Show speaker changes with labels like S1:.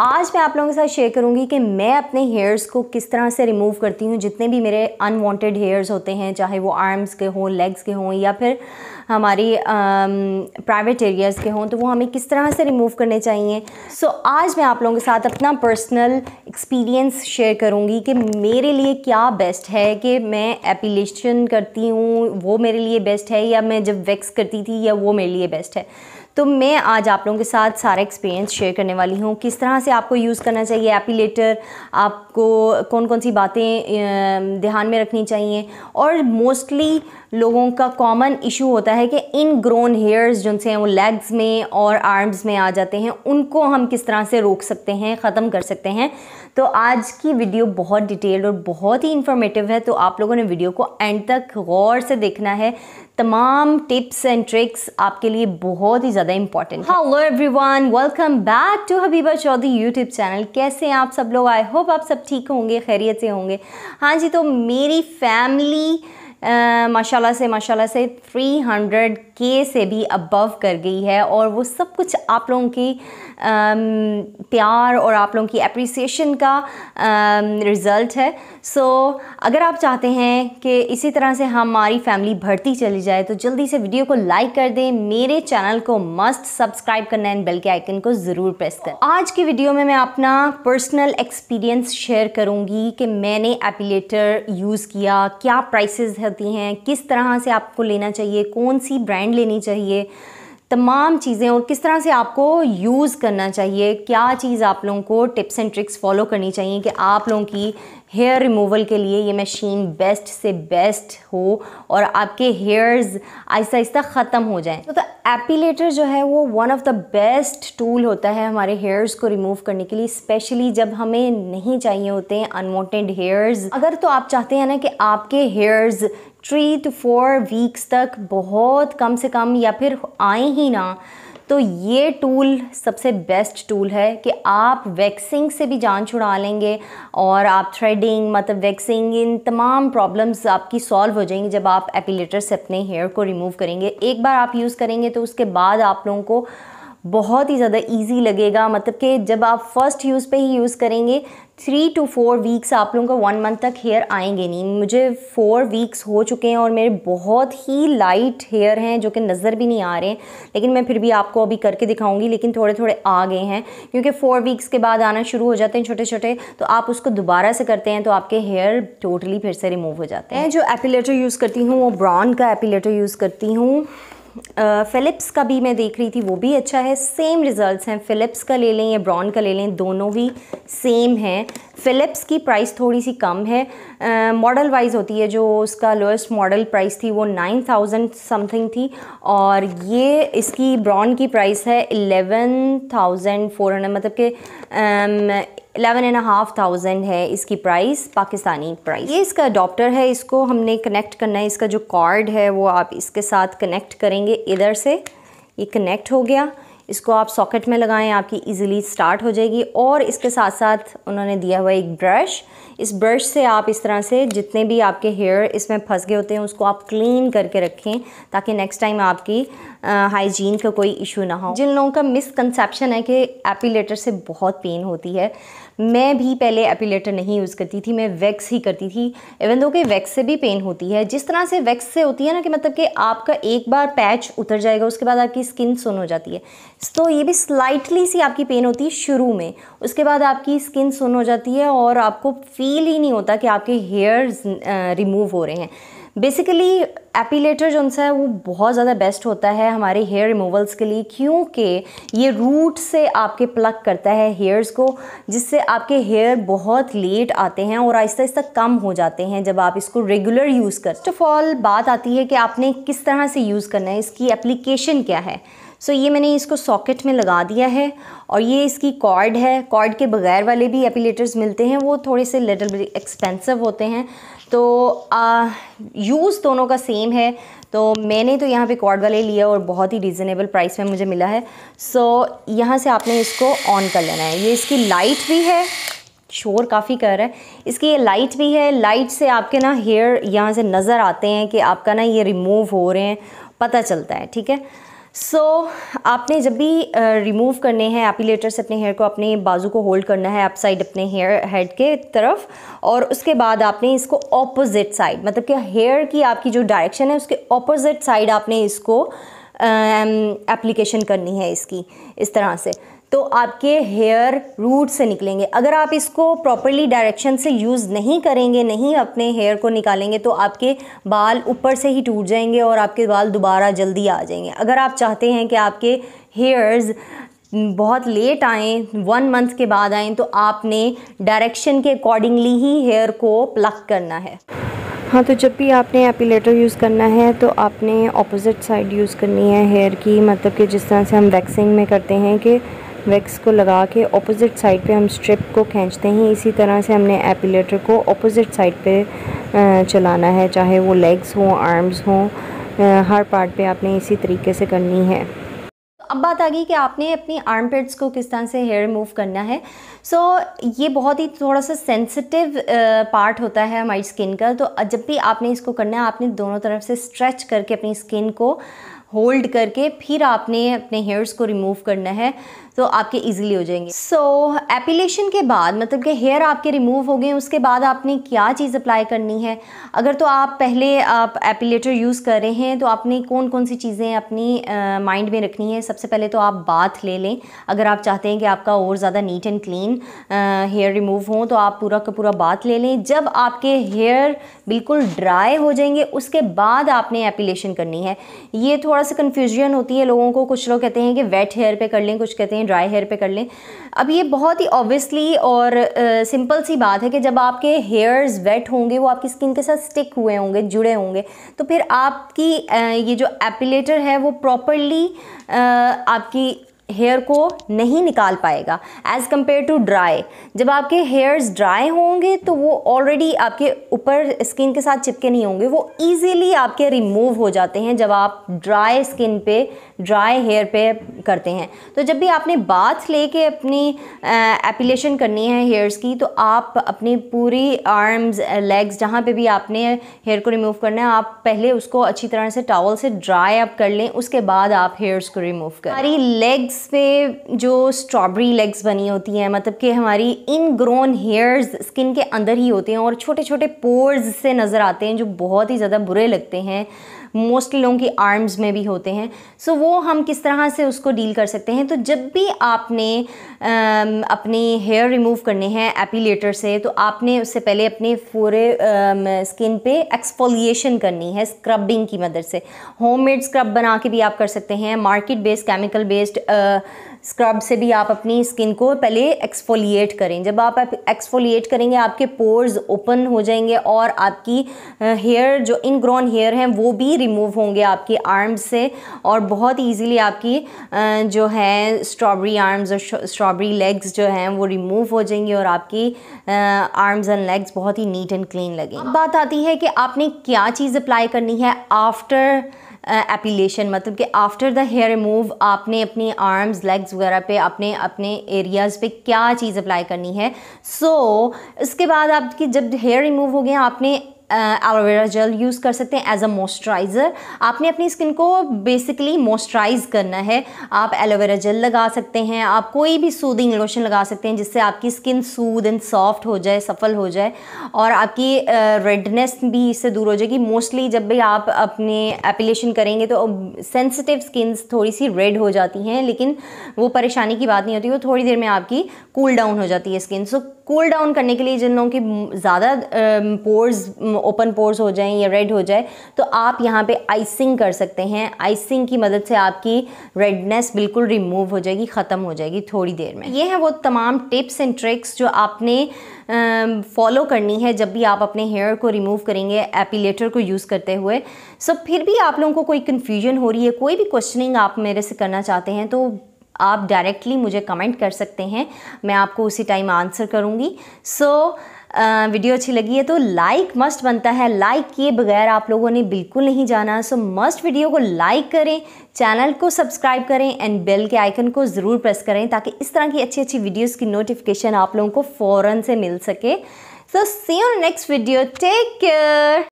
S1: आज मैं आप लोगों के साथ शेयर करूँगी कि मैं अपने हेयर्स को किस तरह से रिमूव करती हूँ जितने भी मेरे अनवांटेड हेयर्स होते हैं चाहे वो आर्म्स के हों लेग्स के हों या फिर हमारी प्राइवेट एरियाज़ के हों तो वो हमें किस तरह से रिमूव करने चाहिए सो so, आज मैं आप लोगों के साथ अपना पर्सनल एक्सपीरियंस शेयर करूँगी कि मेरे लिए क्या बेस्ट है कि मैं एपिलेशन करती हूँ वो मेरे लिए बेस्ट है या मैं जब वैक्स करती थी या वो मेरे लिए बेस्ट है तो मैं आज आप लोगों के साथ सारा एक्सपीरियंस शेयर करने वाली हूँ किस तरह से आपको यूज़ करना चाहिए एपीलेटर आपको कौन कौन सी बातें ध्यान में रखनी चाहिए और मोस्टली लोगों का कॉमन इशू होता है कि इन ग्रोन हेयर्स जिनसे हैं वो लेग्स में और आर्म्स में आ जाते हैं उनको हम किस तरह से रोक सकते हैं ख़त्म कर सकते हैं तो आज की वीडियो बहुत डिटेल्ड और बहुत ही इन्फॉर्मेटिव है तो आप लोगों ने वीडियो को एंड तक गौर से देखना है तमाम टिप्स एंड ट्रिक्स आपके लिए बहुत ही ज़्यादा important hello everyone welcome back to Habiba Chaudhary YouTube channel कैसे हैं आप सब लोग आई होप आप सब ठीक होंगे खैरियत से होंगे हाँ जी तो मेरी फैमिली माशाल्लाह से माशाल्लाह से 300 के से भी अबव कर गई है और वो सब कुछ आप लोगों की प्यार और आप लोगों की अप्रिसिएशन का रिज़ल्ट है सो so, अगर आप चाहते हैं कि इसी तरह से हमारी फैमिली बढ़ती चली जाए तो जल्दी से वीडियो को लाइक कर दें मेरे चैनल को मस्ट सब्सक्राइब करना एंड बेल के आइकन को ज़रूर प्रेस करें आज की वीडियो में मैं अपना पर्सनल एक्सपीरियंस शेयर करूँगी कि मैंने एपिलेटर यूज़ किया क्या प्राइसेस है सकती हैं किस तरह से आपको लेना चाहिए कौन सी ब्रांड लेनी चाहिए तमाम चीज़ें और किस तरह से आपको यूज़ करना चाहिए क्या चीज़ आप लोगों को टिप्स एंड ट्रिक्स फॉलो करनी चाहिए कि आप लोगों की हेयर रिमूवल के लिए ये मशीन बेस्ट से बेस्ट हो और आपके हेयर्स आहिस्ता आहिस्ता ख़त्म हो जाएं तो, एपीलेटर जो है वो one of the best tool होता है हमारे हेयर्स को रिमूव करने के लिए स्पेशली जब हमें नहीं चाहिए होते हैं अनवॉन्टेड हेयर्स अगर तो आप चाहते हैं ना कि आपके hairs three to four weeks तक बहुत कम से कम या फिर आए ही ना तो ये टूल सबसे बेस्ट टूल है कि आप वैक्सिंग से भी जान छुड़ा लेंगे और आप थ्रेडिंग मतलब वैक्सिंग इन तमाम प्रॉब्लम्स आपकी सॉल्व हो जाएंगी जब आप एपिलेटर से अपने हेयर को रिमूव करेंगे एक बार आप यूज़ करेंगे तो उसके बाद आप लोगों को बहुत ही ज़्यादा ईजी लगेगा मतलब कि जब आप फर्स्ट यूज़ पर ही यूज़ करेंगे थ्री टू फोर वीक्स आप लोगों का वन मंथ तक हेयर आएंगे नहीं मुझे फोर वीक्स हो चुके हैं और मेरे बहुत ही लाइट हेयर हैं जो कि नज़र भी नहीं आ रहे हैं लेकिन मैं फिर भी आपको अभी करके दिखाऊंगी लेकिन थोड़े थोड़े आ गए हैं क्योंकि फोर वीक्स के बाद आना शुरू हो जाते हैं छोटे छोटे तो आप उसको दोबारा से करते हैं तो आपके हेयर टोटली फिर से रिमूव हो जाते हैं जो एपिलेटर यूज़ करती हूँ वो ब्राउन का एपिलेटर यूज़ करती हूँ फ़िलिप्स का भी मैं देख रही थी वो भी अच्छा है सेम रिज़ल्ट्स हैं फ़िलिप्स का ले लें या ब्राउन का ले लें दोनों भी सेम हैं फ़िलिप्स की प्राइस थोड़ी सी कम है मॉडल वाइज होती है जो उसका लोएस्ट मॉडल प्राइस थी वो नाइन थाउजेंड समथिंग थी और ये इसकी ब्राउन की प्राइस है एलेवन थाउजेंड फोर हंड्रेड मतलब कि एलेवन एंड हाफ थाउजेंड है इसकी प्राइस पाकिस्तानी प्राइस ये इसका अडोप्टर है इसको हमने कनेक्ट करना है इसका जो कार्ड है वो आप इसके साथ कनेक्ट करेंगे इधर से ये कनेक्ट हो गया इसको आप सॉकेट में लगाएं आपकी इजीली स्टार्ट हो जाएगी और इसके साथ साथ उन्होंने दिया हुआ एक ब्रश इस ब्रश से आप इस तरह से जितने भी आपके हेयर इसमें फंस गए होते हैं उसको आप क्लीन करके रखें ताकि नेक्स्ट टाइम आपकी हाइजीन का कोई इशू ना हो जिन लोगों का मिसकनसेप्शन है कि एपीलेटर से बहुत पेन होती है मैं भी पहले एपिलेटर नहीं यूज़ करती थी मैं वैक्स ही करती थी इवन दो कि वैक्स से भी पेन होती है जिस तरह से वैक्स से होती है ना कि मतलब कि आपका एक बार पैच उतर जाएगा उसके बाद आपकी स्किन सुन हो जाती है तो ये भी स्लाइटली सी आपकी पेन होती है शुरू में उसके बाद आपकी स्किन सुन हो जाती है और आपको फील ही नहीं होता कि आपके हेयर्स रिमूव हो रहे हैं बेसिकली एपीलेटर जो है वो बहुत ज़्यादा बेस्ट होता है हमारे हेयर रिमूवल्स के लिए क्योंकि ये रूट से आपके प्लग करता है हेयर्स को जिससे आपके हेयर बहुत लेट आते हैं और आहिस्ता आहिस्ता कम हो जाते हैं जब आप इसको रेगुलर यूज़ कर फर्स्ट ऑफ ऑल बात आती है कि आपने किस तरह से यूज़ करना है इसकी एप्लीकेशन क्या है सो so, ये मैंने इसको सॉकेट में लगा दिया है और ये इसकी कॉर्ड है कॉर्ड के बगैर वाले भी एपिलेटर्स मिलते हैं वो थोड़े से लिटल एक्सपेंसिव होते हैं तो यूज़ दोनों का सेम है तो मैंने तो यहाँ पे कॉर्ड वाले लिया और बहुत ही रीज़नेबल प्राइस में मुझे मिला है सो so, यहाँ से आपने इसको ऑन कर लेना है ये इसकी लाइट भी है शोर काफ़ी कर रहा है इसकी ये लाइट भी है लाइट से आपके ना हेयर यहाँ से नज़र आते हैं कि आपका ना ये रिमूव हो रहे हैं पता चलता है ठीक है सो so, आपने जब भी रिमूव uh, करने हैं एपिलेटर से अपने हेयर को अपने बाजू को होल्ड करना है अप साइड अपने हेयर हेड के तरफ और उसके बाद आपने इसको ऑपोजिट साइड मतलब कि हेयर की आपकी जो डायरेक्शन है उसके ऑपोजिट साइड आपने इसको एप्लीकेशन करनी है इसकी इस तरह से तो आपके हेयर रूट से निकलेंगे अगर आप इसको प्रॉपरली डायरेक्शन से यूज़ नहीं करेंगे नहीं अपने हेयर को निकालेंगे तो आपके बाल ऊपर से ही टूट जाएंगे और आपके बाल दोबारा जल्दी आ जाएंगे अगर आप चाहते हैं कि आपके हेयर्स बहुत लेट आए वन मंथ के बाद आएँ तो आपने डायरेक्शन के अकॉर्डिंगली ही हेयर को प्लक करना है हाँ तो जब भी आपने एपिलेटर यूज़ करना है तो आपने ऑपोजिट साइड यूज़ करनी है हेयर की मतलब कि जिस तरह से हम वैक्सिंग में करते हैं कि वैक्स को लगा के ऑपोजिट साइड पे हम स्ट्रिप को खींचते हैं इसी तरह से हमने एपिलेटर को ऑपोजिट साइड पे चलाना है चाहे वो लेग्स हों आर्म्स हों हर पार्ट पे आपने इसी तरीके से करनी है अब बात आ गई कि आपने अपनी आर्म पेड्स को किस तरह से हेयर रिमूव करना है सो so, ये बहुत ही थोड़ा सा सेंसिटिव पार्ट होता है हमारी स्किन का तो जब भी आपने इसको करना है आपने दोनों तरफ से स्ट्रेच करके अपनी स्किन को होल्ड करके फिर आपने अपने हेयर्स को रिमूव करना है तो आपके इजीली हो जाएंगे सो so, एपिलेशन के बाद मतलब कि हेयर आपके रिमूव हो गए उसके बाद आपने क्या चीज़ अप्लाई करनी है अगर तो आप पहले आप एपिलेटर यूज़ कर रहे हैं तो आपने कौन कौन सी चीज़ें अपनी माइंड में रखनी है सबसे पहले तो आप बाथ ले लें अगर आप चाहते हैं कि आपका और ज़्यादा neat and clean hair remove हो तो आप पूरा का पूरा बाथ ले लें जब आपके हेयर बिल्कुल ड्राई हो जाएंगे उसके बाद आपने एपिलेशन करनी है ये थोड़ा थोड़ा सा कन्फ्यूजन होती है लोगों को कुछ लोग कहते हैं कि वेट हेयर पे कर लें कुछ कहते हैं ड्राई हेयर पे कर लें अब ये बहुत ही ऑब्वियसली और सिंपल सी बात है कि जब आपके हेयर्स वेट होंगे वो आपकी स्किन के साथ स्टिक हुए होंगे जुड़े होंगे तो फिर आपकी uh, ये जो एपिलेटर है वो प्रॉपरली uh, आपकी हेयर को नहीं निकाल पाएगा एज़ कम्पेयर टू ड्राई जब आपके हेयर्स ड्राई होंगे तो वो ऑलरेडी आपके ऊपर स्किन के साथ चिपके नहीं होंगे वो ईज़िली आपके रिमूव हो जाते हैं जब आप ड्राई स्किन पे ड्राई हेयर पे करते हैं तो जब भी आपने बाथ लेके अपनी एपिलेशन करनी है हेयर्स की तो आप अपनी पूरी आर्म्स लेग्स जहाँ पे भी आपने हेयर को रिमूव करना है आप पहले उसको अच्छी तरह से टॉवल से ड्राई अप कर लें उसके बाद आप हेयर्स को रिमूव करें हमारी लेग्स पे जो स्ट्रॉबेरी लेग्स बनी होती हैं मतलब कि हमारी इन ग्रोन हेयर्स स्किन के अंदर ही होते हैं और छोटे छोटे पोर्स से नज़र आते हैं जो बहुत ही ज़्यादा बुरे लगते हैं मोस्टली लोगों की आर्म्स में भी होते हैं सो so, वो हम किस तरह से उसको डील कर सकते हैं तो जब भी आपने अपने हेयर रिमूव करने हैं एपीलेटर से तो आपने उससे पहले अपने पूरे स्किन पे एक्सफोलिएशन करनी है स्क्रबिंग की मदद से होममेड स्क्रब बना के भी आप कर सकते हैं market based chemical based scrub से भी आप अपनी स्किन को पहले एक्सफोलिएट करें जब आप एक्सफोलिएट करेंगे आपके पोर्स ओपन हो जाएंगे और आपकी हेयर जो इनग्रोन हेयर हैं वो भी रिमूव होंगे आपके आर्म्स से और बहुत ईजीली आपकी जो है स्ट्रॉबेरी आर्म्स और स्ट्रॉबेरी लेग्स जो हैं वो रिमूव हो जाएंगी और आपकी आर्म्स एंड लेग्स बहुत ही नीट एंड क्लीन लगेंगे बात आती है कि आपने क्या चीज़ अप्लाई करनी है आफ्टर एपिलेशन मतलब कि आफ्टर द हेयर रिमूव आपने अपनी आर्म्स लेग्स वगैरह पे अपने अपने एरियाज़ पे क्या चीज़ अप्लाई करनी है सो so, इसके बाद आपकी जब हेयर रिमूव हो गया आपने एलोवेरा जेल यूज़ कर सकते हैं एज अ मॉइस्चराइज़र आपने अपनी स्किन को बेसिकली मॉइस्चराइज करना है आप एलोवेरा जेल लगा सकते हैं आप कोई भी सूदिंग लोशन लगा सकते हैं जिससे आपकी स्किन सूद एंड सॉफ्ट हो जाए सफल हो जाए और आपकी रेडनेस भी इससे दूर हो जाएगी मोस्टली जब भी आप अपने एपिलेशन करेंगे तो सेंसिटिव स्किन थोड़ी सी रेड हो जाती हैं लेकिन वो परेशानी की बात नहीं होती वो थोड़ी देर में आपकी कूल cool डाउन हो जाती है skin so so, cool down करने के लिए जिन लोगों की ज़्यादा पोर्स ओपन पोर्स हो जाएं या रेड हो जाए तो आप यहाँ पे आइसिंग कर सकते हैं आइसिंग की मदद से आपकी रेडनेस बिल्कुल रिमूव हो जाएगी ख़त्म हो जाएगी थोड़ी देर में ये है वो तमाम टिप्स एंड ट्रिक्स जो आपने फॉलो करनी है जब भी आप अपने हेयर को रिमूव करेंगे एपिलेटर को यूज़ करते हुए सब फिर भी आप लोगों को कोई कन्फ्यूजन हो रही है कोई भी क्वेश्चनिंग आप मेरे से करना चाहते हैं तो आप डायरेक्टली मुझे कमेंट कर सकते हैं मैं आपको उसी टाइम आंसर करूँगी सो so, वीडियो अच्छी लगी है तो लाइक मस्ट बनता है लाइक किए बगैर आप लोगों ने बिल्कुल नहीं जाना सो मस्ट वीडियो को लाइक करें चैनल को सब्सक्राइब करें एंड बेल के आइकन को ज़रूर प्रेस करें ताकि इस तरह की अच्छी अच्छी वीडियोस की नोटिफिकेशन आप लोगों को फ़ौरन से मिल सके so see on next video take care